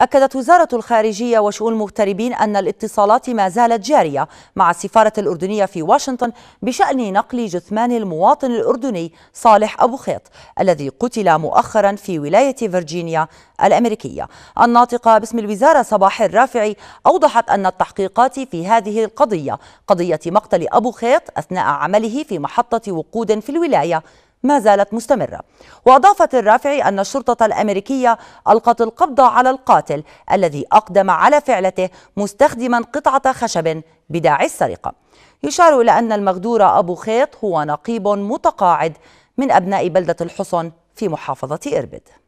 أكدت وزارة الخارجية وشؤون المغتربين أن الاتصالات ما زالت جارية مع السفارة الأردنية في واشنطن بشأن نقل جثمان المواطن الأردني صالح أبو خيط الذي قتل مؤخرا في ولاية فيرجينيا الأمريكية الناطقة باسم الوزارة صباح الرافعي أوضحت أن التحقيقات في هذه القضية قضية مقتل أبو خيط أثناء عمله في محطة وقود في الولاية ما زالت مستمرة وأضافت الرافعي أن الشرطة الأمريكية ألقت القبض على القاتل الذي أقدم على فعلته مستخدما قطعة خشب بداعي السرقة يشار إلى أن المغدور أبو خيط هو نقيب متقاعد من أبناء بلدة الحصن في محافظة إربد